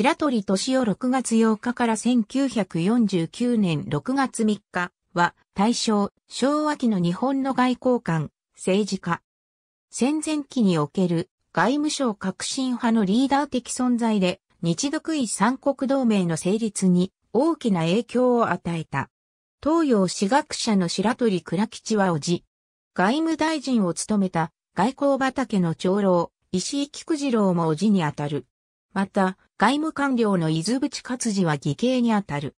白鳥敏夫6月8日から1949年6月3日は大正、昭和期の日本の外交官、政治家。戦前期における外務省革新派のリーダー的存在で日独伊三国同盟の成立に大きな影響を与えた。東洋史学者の白鳥倉吉はおじ、外務大臣を務めた外交畑の長老、石井菊次郎もおじにあたる。また、外務官僚の伊豆淵勝治は義兄にあたる。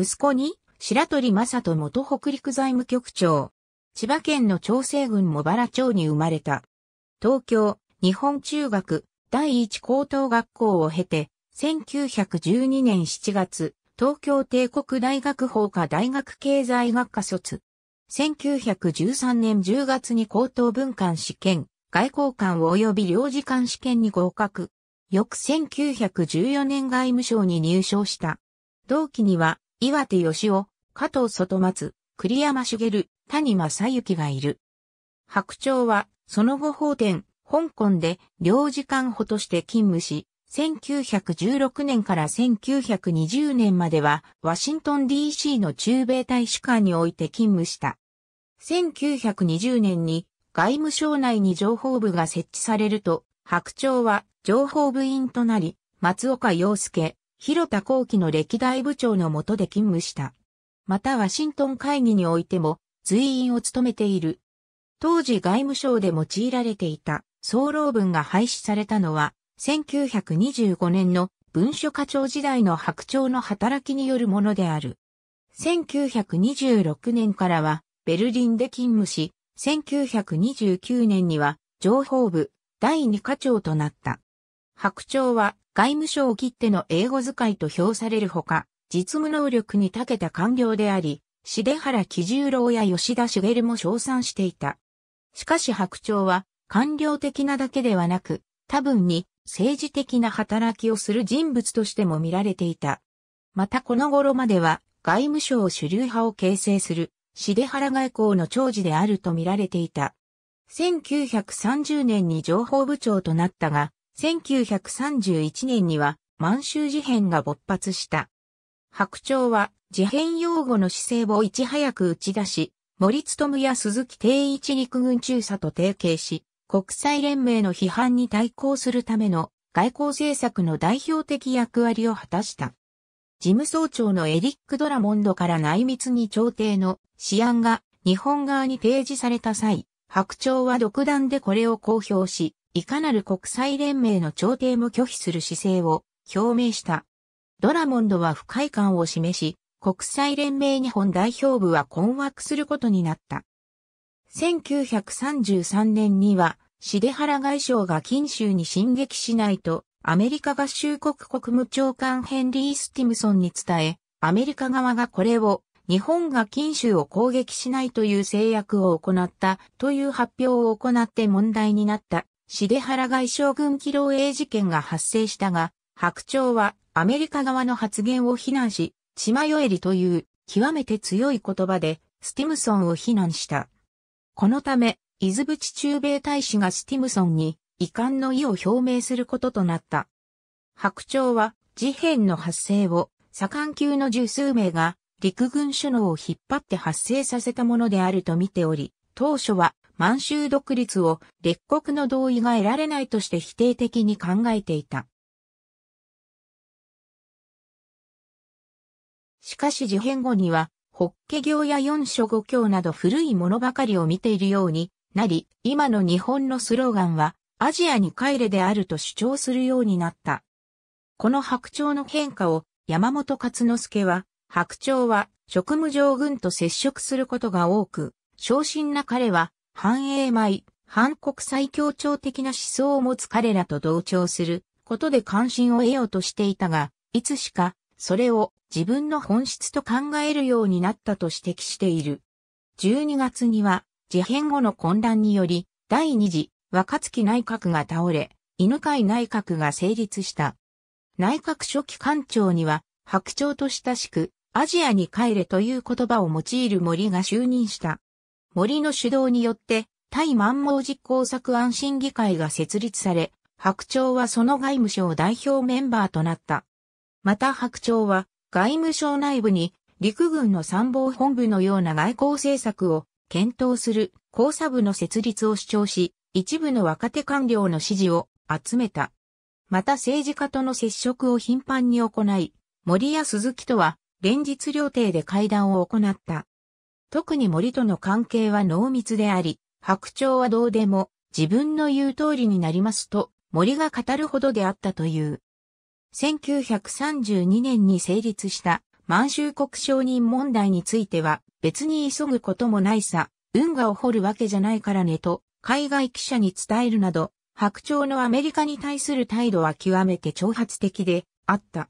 息子に、白鳥正人元北陸財務局長。千葉県の長生郡茂原町に生まれた。東京、日本中学、第一高等学校を経て、1912年7月、東京帝国大学法科大学経済学科卒。1913年10月に高等文官試験、外交官及び領事官試験に合格。翌1914年外務省に入省した。同期には、岩手義雄、加藤外松、栗山茂、谷正幸がいる。白鳥は、その後法典、香港で領事館補として勤務し、1916年から1920年までは、ワシントン DC の中米大使館において勤務した。1920年に外務省内に情報部が設置されると、白鳥は情報部員となり、松岡洋介、広田幸喜の歴代部長の下で勤務した。またワシントン会議においても随員を務めている。当時外務省で用いられていた総論文が廃止されたのは1925年の文書課長時代の白鳥の働きによるものである。1926年からはベルリンで勤務し、1929年には情報部第2課長となった。白鳥は外務省を切っての英語使いと評されるほか、実務能力に長けた官僚であり、重原喜十郎や吉田茂も称賛していた。しかし白鳥は官僚的なだけではなく、多分に政治的な働きをする人物としても見られていた。またこの頃までは外務省主流派を形成する、重原外交の長寿であると見られていた。1930年に情報部長となったが、1931年には満州事変が勃発した。白鳥は事変用語の姿勢をいち早く打ち出し、森務や鈴木定一陸軍中佐と提携し、国際連盟の批判に対抗するための外交政策の代表的役割を果たした。事務総長のエリック・ドラモンドから内密に朝廷の試案が日本側に提示された際、白鳥は独断でこれを公表し、いかなる国際連盟の調停も拒否する姿勢を表明した。ドラモンドは不快感を示し、国際連盟日本代表部は困惑することになった。1933年には、シデハラ外相が近州に進撃しないと、アメリカ合衆国国務長官ヘンリー・スティムソンに伝え、アメリカ側がこれを日本が金州を攻撃しないという制約を行ったという発表を行って問題になったシデハラ外相軍機漏洩事件が発生したが、白鳥はアメリカ側の発言を非難し、血迷エリという極めて強い言葉でスティムソンを非難した。このため、伊豆淵駐米大使がスティムソンに遺憾の意を表明することとなった。白鳥は事変の発生を、左官級の十数名が陸軍首脳を引っ張って発生させたものであると見ており、当初は満州独立を列国の同意が得られないとして否定的に考えていた。しかし事変後には、法華経や四書五経など古いものばかりを見ているようになり、今の日本のスローガンは、アジアに帰れであると主張するようになった。この白鳥の変化を山本勝之助は白鳥は職務上軍と接触することが多く、昇進な彼は、繁栄米、反国際協調的な思想を持つ彼らと同調することで関心を得ようとしていたが、いつしか、それを自分の本質と考えるようになったと指摘している。12月には、事変後の混乱により、第二次若月内閣が倒れ、犬飼内閣が成立した。内閣初期官庁には、白鳥と親しく、アジアに帰れという言葉を用いる森が就任した。森の主導によって、対万毛実行策安心議会が設立され、白鳥はその外務省代表メンバーとなった。また白鳥は、外務省内部に、陸軍の参謀本部のような外交政策を検討する交差部の設立を主張し、一部の若手官僚の支持を集めた。また政治家との接触を頻繁に行い、森や鈴木とは連日料亭で会談を行った。特に森との関係は濃密であり、白鳥はどうでも自分の言う通りになりますと森が語るほどであったという。1932年に成立した満州国承認問題については別に急ぐこともないさ、運河を掘るわけじゃないからねと海外記者に伝えるなど、白鳥のアメリカに対する態度は極めて挑発的であった。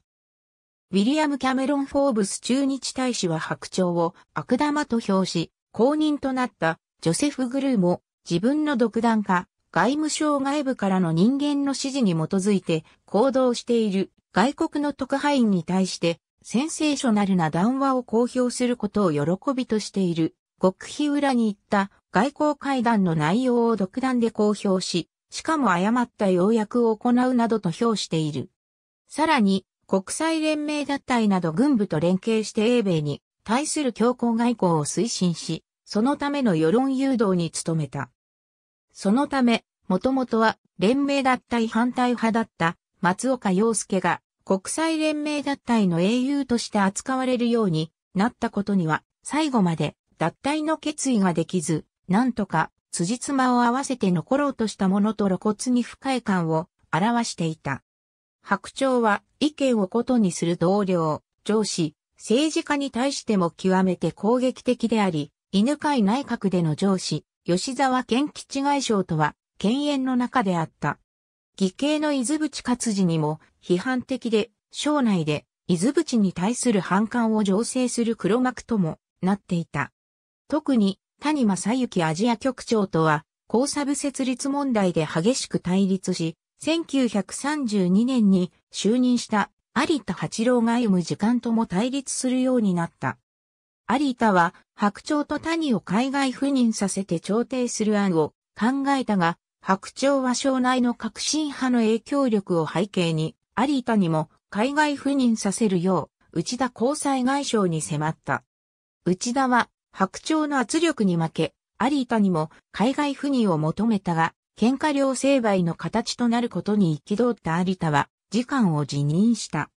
ウィリアム・キャメロン・フォーブス駐日大使は白鳥を悪玉と評し、公認となったジョセフ・グルーも自分の独断か外務省外部からの人間の指示に基づいて行動している外国の特派員に対してセンセーショナルな談話を公表することを喜びとしている極秘裏に行った外交会談の内容を独断で公表し、しかも誤った要約を行うなどと評している。さらに、国際連盟脱退など軍部と連携して英米に対する強硬外交を推進し、そのための世論誘導に努めた。そのため、もともとは連盟脱退反対派だった松岡洋介が国際連盟脱退の英雄として扱われるようになったことには最後まで脱退の決意ができず、なんとか辻褄を合わせて残ろうとしたものと露骨に不快感を表していた。白鳥は意見をことにする同僚、上司、政治家に対しても極めて攻撃的であり、犬飼内閣での上司、吉沢健吉外相とは、犬猿の中であった。義兄の伊豆淵勝治にも批判的で、省内で伊豆淵に対する反感を醸成する黒幕ともなっていた。特に谷正幸アジア局長とは、交差部設立問題で激しく対立し、1932年に就任した有田八郎が歩む時間とも対立するようになった。有田は白鳥と谷を海外赴任させて調停する案を考えたが、白鳥は省内の革新派の影響力を背景に、有田にも海外赴任させるよう、内田交際外相に迫った。内田は白鳥の圧力に負け、有田にも海外赴任を求めたが、喧嘩両成敗の形となることに憤った有田は、次官を辞任した。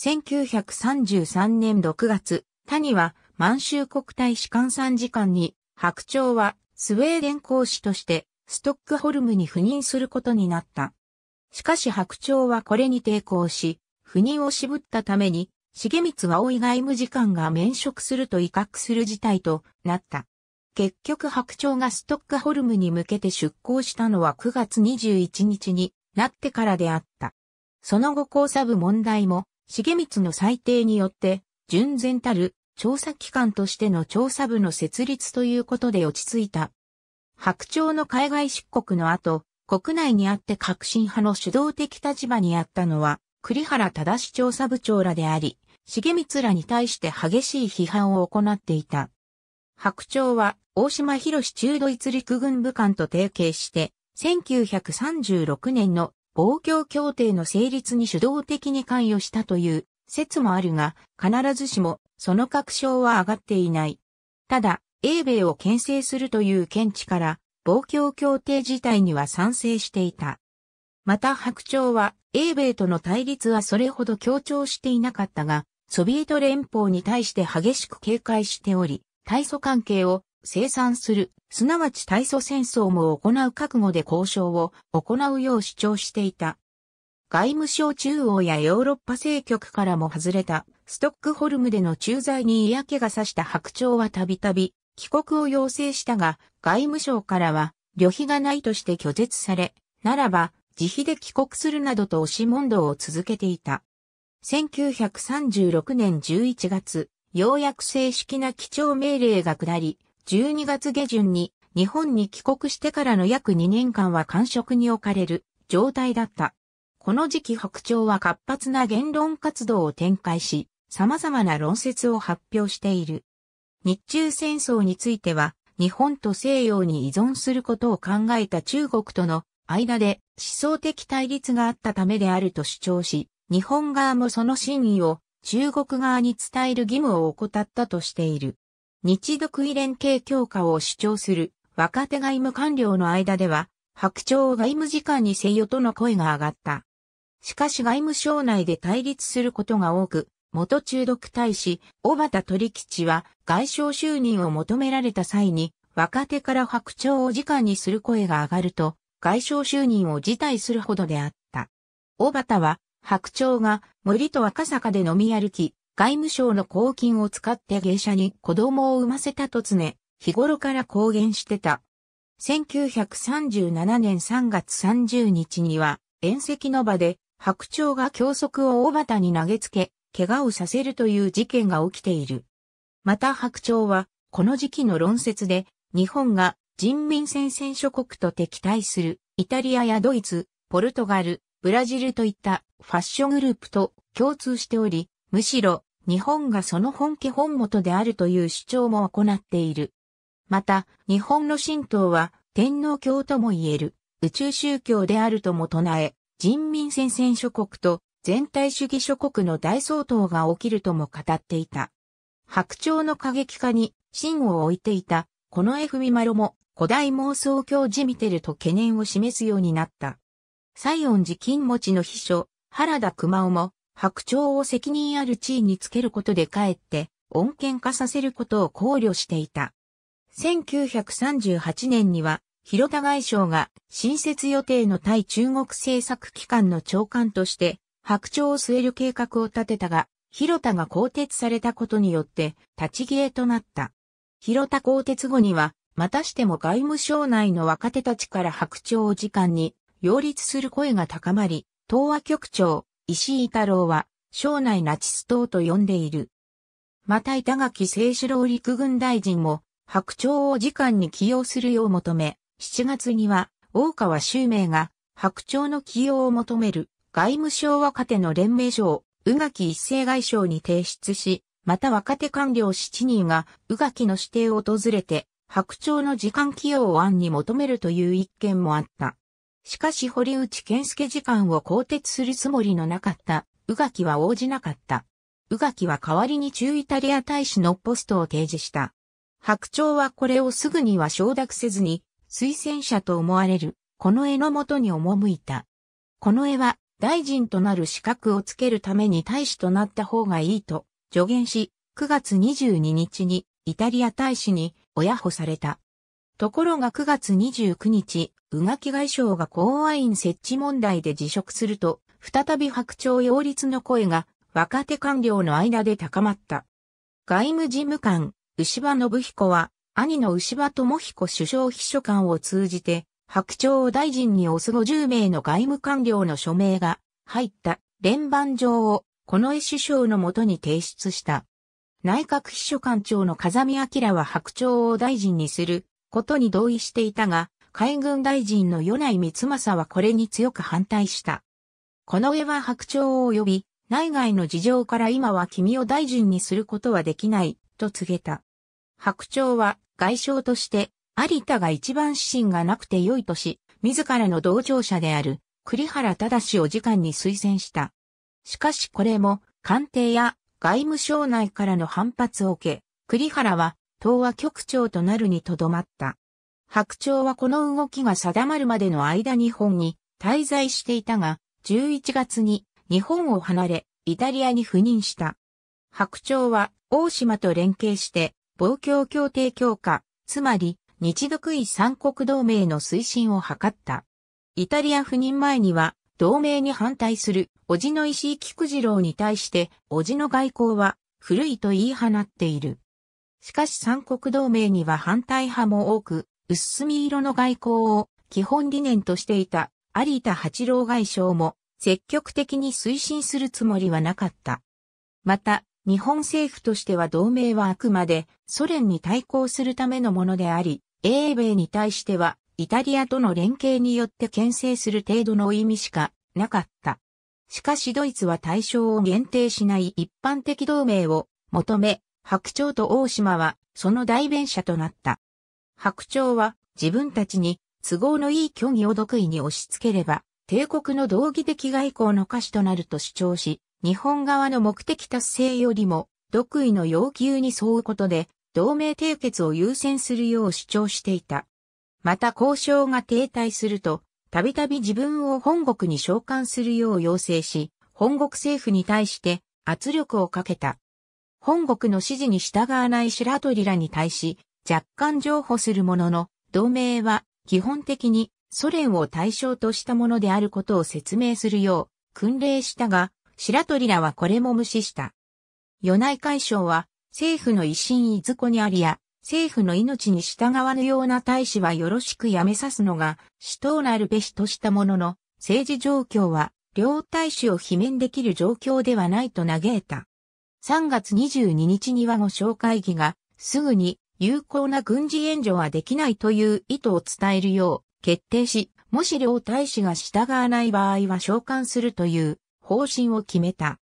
1933年6月、谷は満州国大使館参事官に、白鳥はスウェーデン公使としてストックホルムに赴任することになった。しかし白鳥はこれに抵抗し、赴任を渋ったために、重光は大井外務次官が免職すると威嚇する事態となった。結局白鳥がストックホルムに向けて出港したのは9月21日になってからであった。その後交差部問題も、重光の裁定によって、純然たる調査機関としての調査部の設立ということで落ち着いた。白鳥の海外出国の後、国内にあって革新派の主導的立場にあったのは、栗原正調査部長らであり、重光らに対して激しい批判を行っていた。白鳥は大島博士中ドイツ陸軍部官と提携して、1936年の防共協定の成立に主導的に関与したという説もあるが、必ずしもその確証は上がっていない。ただ、英米を牽制するという見地から、防共協定自体には賛成していた。また白鳥は、英米との対立はそれほど強調していなかったが、ソビエト連邦に対して激しく警戒しており、対組関係を生産する、すなわち対組戦争も行う覚悟で交渉を行うよう主張していた。外務省中央やヨーロッパ政局からも外れた、ストックホルムでの駐在に嫌気がさした白鳥はたびたび帰国を要請したが、外務省からは旅費がないとして拒絶され、ならば自費で帰国するなどと押し問答を続けていた。1936年11月、ようやく正式な基調命令が下り、12月下旬に日本に帰国してからの約2年間は官職に置かれる状態だった。この時期北朝は活発な言論活動を展開し、様々な論説を発表している。日中戦争については、日本と西洋に依存することを考えた中国との間で思想的対立があったためであると主張し、日本側もその真意を中国側に伝える義務を怠ったとしている。日独位連携強化を主張する若手外務官僚の間では、白鳥を外務次官にせよとの声が上がった。しかし外務省内で対立することが多く、元中毒大使、小畑取吉は外相就任を求められた際に、若手から白鳥を時間にする声が上がると、外相就任を辞退するほどであった。小畑は白鳥が森と赤坂で飲み歩き、外務省の公金を使って芸者に子供を産ませたと常、日頃から公言してた。1937年3月30日には、宴席の場で白鳥が教則を大畑に投げつけ、怪我をさせるという事件が起きている。また白鳥は、この時期の論説で、日本が人民戦線諸国と敵対するイタリアやドイツ、ポルトガル、ブラジルといったファッショングループと共通しており、むしろ日本がその本家本元であるという主張も行っている。また、日本の神道は天皇教とも言える宇宙宗教であるとも唱え、人民戦線諸国と全体主義諸国の大相当が起きるとも語っていた。白鳥の過激化に真を置いていた、この F・ ミマロも古代妄想教ジミテルと懸念を示すようになった。西園寺金持ちの秘書、原田熊尾も白鳥を責任ある地位につけることでかえって穏健化させることを考慮していた。1938年には広田外相が新設予定の対中国政策機関の長官として白鳥を据える計画を立てたが、広田が更迭されたことによって立ち消えとなった。広田更迭後には、またしても外務省内の若手たちから白鳥を時間に擁立する声が高まり、東亜局長、石井太郎は、省内ナチス党と呼んでいる。また板垣清志郎陸軍大臣も、白鳥を時間に起用するよう求め、7月には、大川周明が、白鳥の起用を求める、外務省若手の連盟書を、宇垣一世外相に提出し、また若手官僚7人が、宇垣の指定を訪れて、白鳥の時間起用案に求めるという一件もあった。しかし堀内健介時間を更迭するつもりのなかった、宇垣は応じなかった。宇垣は代わりに中イタリア大使のポストを提示した。白鳥はこれをすぐには承諾せずに、推薦者と思われる、この絵のもとに赴いた。この絵は、大臣となる資格をつけるために大使となった方がいいと、助言し、9月22日に、イタリア大使に、親保された。ところが9月29日、宇垣外相が公安院設置問題で辞職すると、再び白鳥擁立の声が若手官僚の間で高まった。外務事務官、牛場信彦は、兄の牛場智彦首相秘書官を通じて、白鳥を大臣に押す50名の外務官僚の署名が入った連番状を近衛首相のもとに提出した。内閣秘書官長の風見明は白鳥を大臣にすることに同意していたが、海軍大臣の米内光政はこれに強く反対した。この上は白鳥を呼び、内外の事情から今は君を大臣にすることはできない、と告げた。白鳥は外相として、有田が一番指針がなくて良いとし、自らの同調者である栗原正を次官に推薦した。しかしこれも、官邸や外務省内からの反発を受け、栗原は、東和局長となるにとどまった。白鳥はこの動きが定まるまでの間日本に滞在していたが、11月に日本を離れ、イタリアに赴任した。白鳥は大島と連携して、防共協定強化、つまり日独位三国同盟の推進を図った。イタリア赴任前には、同盟に反対する、叔父の石井菊次郎に対して、叔父の外交は、古いと言い放っている。しかし三国同盟には反対派も多く、薄墨色の外交を基本理念としていた有田八郎外相も積極的に推進するつもりはなかった。また、日本政府としては同盟はあくまでソ連に対抗するためのものであり、英米に対してはイタリアとの連携によって牽制する程度の意味しかなかった。しかしドイツは対象を限定しない一般的同盟を求め、白鳥と大島はその代弁者となった。白鳥は自分たちに都合のいい虚偽を得意に押し付ければ、帝国の道義的外交の歌詞となると主張し、日本側の目的達成よりも、独意の要求に沿うことで、同盟締結を優先するよう主張していた。また交渉が停滞すると、たびたび自分を本国に召喚するよう要請し、本国政府に対して圧力をかけた。本国の指示に従わない白鳥らに対し、若干譲歩するものの、同盟は基本的にソ連を対象としたものであることを説明するよう訓令したが、白鳥らはこれも無視した。与内海省は政府の威信いずこにありや、政府の命に従わぬような大使はよろしくやめさすのが、死闘なるべしとしたものの、政治状況は、両大使を罷免できる状況ではないと嘆いた。3月22日には語紹会議が、すぐに有効な軍事援助はできないという意図を伝えるよう決定し、もし両大使が従わない場合は召喚するという方針を決めた。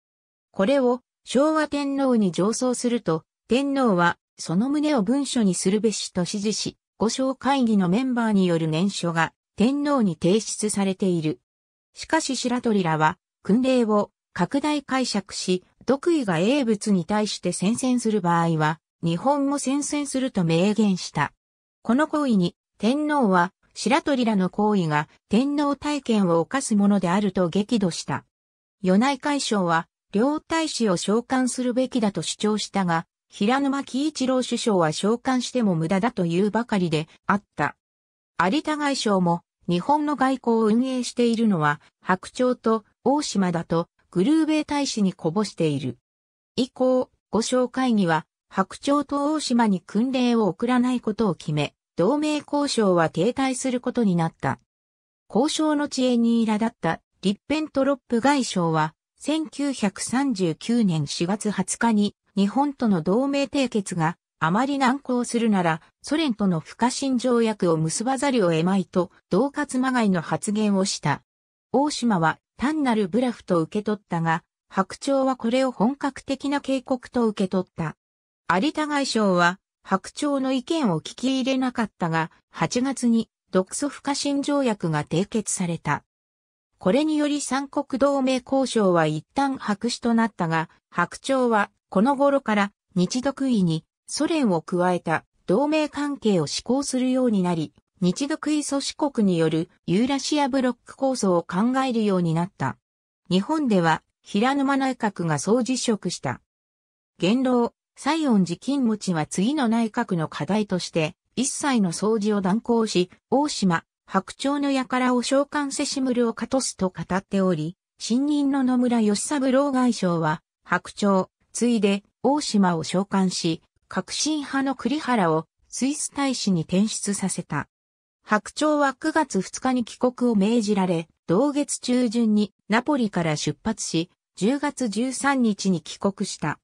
これを昭和天皇に上奏すると、天皇はその旨を文書にするべしと指示し、五章会議のメンバーによる念書が天皇に提出されている。しかし白鳥らは、訓令を拡大解釈し、毒意が英仏に対して宣戦する場合は、日本も宣戦すると明言した。この行為に、天皇は、白鳥らの行為が天皇体験を犯すものであると激怒した。与内会相は、両大使を召喚するべきだと主張したが、平沼喜一郎首相は召喚しても無駄だというばかりであった。有田外相も、日本の外交を運営しているのは、白鳥と大島だと、グルーベイ大使にこぼしている。以降、五紹会議は、白鳥と大島に訓令を送らないことを決め、同盟交渉は停滞することになった。交渉の知恵に苛立ったリッペントロップ外相は、1939年4月20日に日本との同盟締結があまり難航するならソ連との不可侵条約を結ばざるを得まいと同活まがいの発言をした。大島は単なるブラフと受け取ったが、白鳥はこれを本格的な警告と受け取った。有田外相は、白鳥の意見を聞き入れなかったが、8月に独ソ不可侵条約が締結された。これにより三国同盟交渉は一旦白紙となったが、白鳥はこの頃から日独位にソ連を加えた同盟関係を施行するようになり、日独位組織国によるユーラシアブロック構想を考えるようになった。日本では平沼内閣が総辞職した。元老、西恩寺金持は次の内閣の課題として、一切の掃除を断行し、大島、白鳥の輩を召喚せしむるをかとすと語っており、新任の野村義三郎外相は、白鳥、ついで、大島を召喚し、革新派の栗原をスイス大使に転出させた。白鳥は9月2日に帰国を命じられ、同月中旬にナポリから出発し、10月13日に帰国した。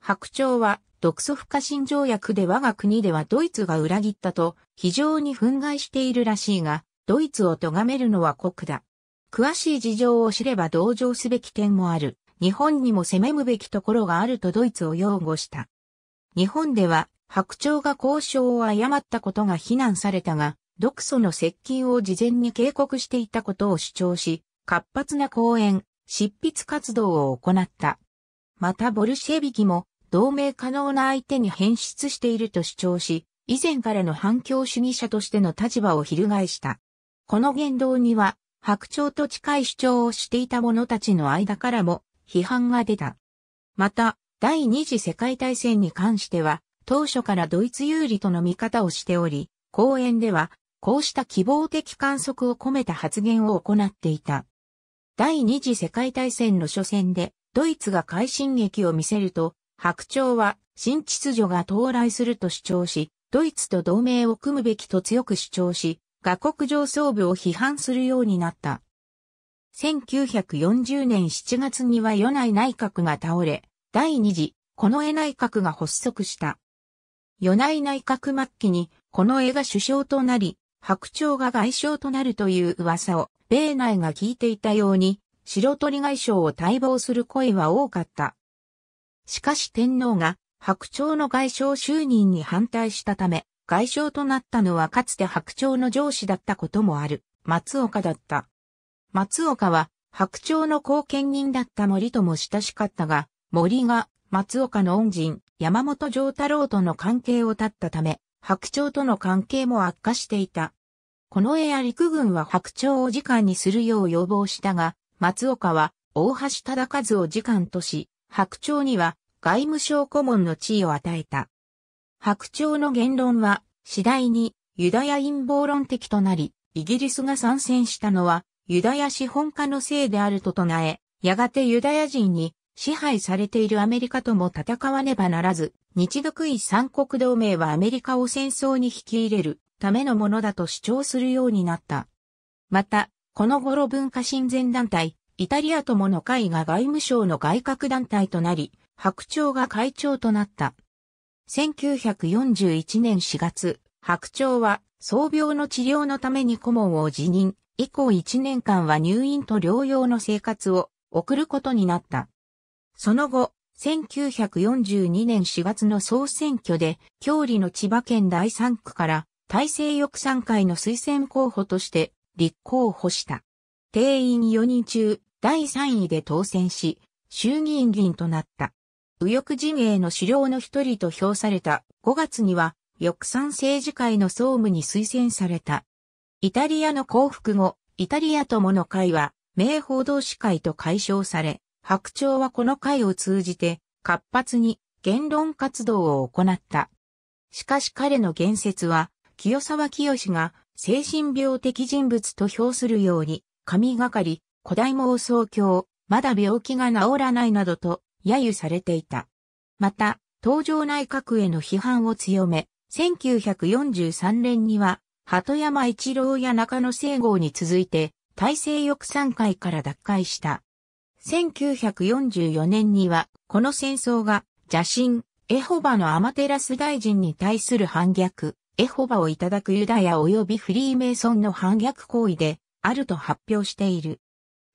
白鳥は、独ソ不可侵条約で我が国ではドイツが裏切ったと、非常に憤慨しているらしいが、ドイツを咎めるのは国だ。詳しい事情を知れば同情すべき点もある。日本にも攻めむべきところがあるとドイツを擁護した。日本では、白鳥が交渉を誤ったことが非難されたが、独ソの接近を事前に警告していたことを主張し、活発な講演、執筆活動を行った。またボルシェビキも同盟可能な相手に変質していると主張し、以前からの反共主義者としての立場を翻した。この言動には、白鳥と近い主張をしていた者たちの間からも批判が出た。また、第二次世界大戦に関しては、当初からドイツ有利との見方をしており、講演では、こうした希望的観測を込めた発言を行っていた。第二次世界大戦の初戦で、ドイツが快進撃を見せると、白鳥は新秩序が到来すると主張し、ドイツと同盟を組むべきと強く主張し、外国上層部を批判するようになった。1940年7月には与内内閣が倒れ、第二次、この絵内閣が発足した。与内内閣末期に、この絵が首相となり、白鳥が外相となるという噂を、米内が聞いていたように、白鳥外相を待望する声は多かった。しかし天皇が白鳥の外相就任に反対したため、外相となったのはかつて白鳥の上司だったこともある、松岡だった。松岡は白鳥の後見人だった森とも親しかったが、森が松岡の恩人、山本城太郎との関係を断ったため、白鳥との関係も悪化していた。この絵や陸軍は白鳥を時間にするよう要望したが、松岡は大橋忠和を次官とし、白鳥には外務省顧問の地位を与えた。白鳥の言論は次第にユダヤ陰謀論的となり、イギリスが参戦したのはユダヤ資本家のせいであると唱え、やがてユダヤ人に支配されているアメリカとも戦わねばならず、日独位三国同盟はアメリカを戦争に引き入れるためのものだと主張するようになった。また、この頃文化親善団体、イタリア友の会が外務省の外郭団体となり、白鳥が会長となった。1941年4月、白鳥は、創病の治療のために顧問を辞任、以降1年間は入院と療養の生活を送ることになった。その後、1942年4月の総選挙で、郷里の千葉県第3区から、大政翼賛会の推薦候補として立候補した。定員4人中、第3位で当選し、衆議院議員となった。右翼陣営の首領の一人と評された5月には、翼賛政治会の総務に推薦された。イタリアの降伏後、イタリア友の会は、名報道士会と解消され、白鳥はこの会を通じて、活発に言論活動を行った。しかし彼の言説は、清沢清が精神病的人物と評するように、神がかり、古代妄想教、まだ病気が治らないなどと、揶揄されていた。また、東条内閣への批判を強め、1943年には、鳩山一郎や中野聖号に続いて、大政翼賛会から脱会した。1944年には、この戦争が、邪神、エホバのアマテラス大臣に対する反逆、エホバをいただくユダヤ及びフリーメイソンの反逆行為で、あると発表している。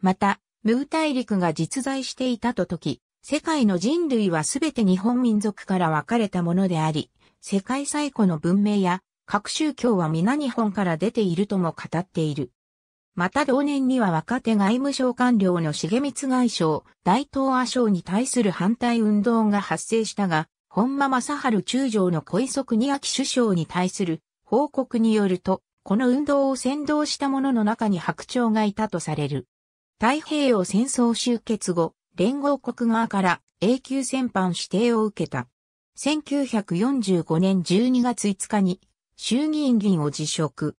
また、ムー大陸が実在していたと時、世界の人類はすべて日本民族から分かれたものであり、世界最古の文明や各宗教は皆日本から出ているとも語っている。また同年には若手外務省官僚の重光外相、大東亜省に対する反対運動が発生したが、本間正春中将の小磯国明首相に対する報告によると、この運動を先導した者の中に白鳥がいたとされる。太平洋戦争終結後、連合国側から永久戦犯指定を受けた。1945年12月5日に衆議院議員を辞職。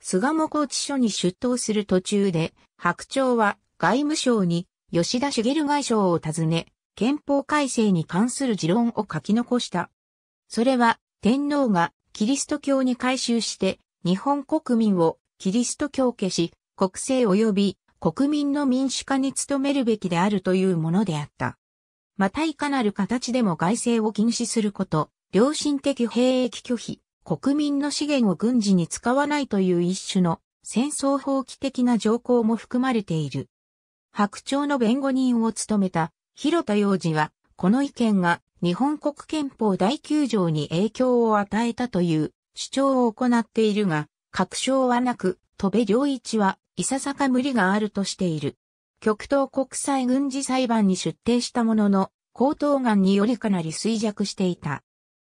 菅も高知署に出頭する途中で、白鳥は外務省に吉田茂外相を訪ね、憲法改正に関する持論を書き残した。それは、天皇がキリスト教に改宗して、日本国民をキリスト教化し、国政及び国民の民主化に努めるべきであるというものであった。またいかなる形でも外政を禁止すること、良心的兵役拒否、国民の資源を軍事に使わないという一種の戦争放棄的な条項も含まれている。白鳥の弁護人を務めた広田洋次は、この意見が日本国憲法第9条に影響を与えたという主張を行っているが、確証はなく、戸部良一は、いささか無理があるとしている。極東国際軍事裁判に出廷したものの、高等案によりかなり衰弱していた。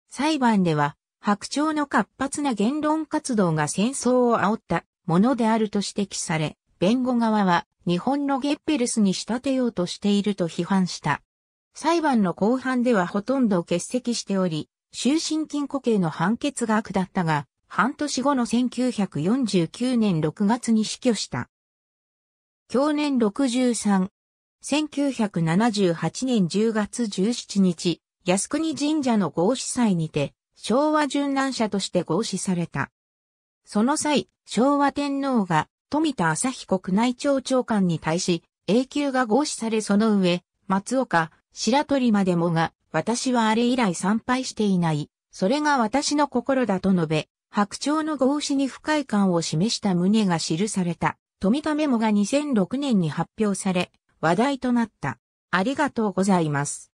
裁判では、白鳥の活発な言論活動が戦争を煽ったものであると指摘され、弁護側は日本のゲッペルスに仕立てようとしていると批判した。裁判の後半ではほとんど欠席しており、終身禁錮刑の判決が下ったが、半年後の1949年6月に死去した。去年63、1978年10月17日、靖国神社の合祀祭にて、昭和殉難者として合祀された。その際、昭和天皇が富田朝彦国内庁長官に対し、永久が合祀されその上、松岡、白鳥までもが、私はあれ以来参拝していない、それが私の心だと述べ、白鳥の合祀に不快感を示した旨が記された、富田メモが2006年に発表され、話題となった。ありがとうございます。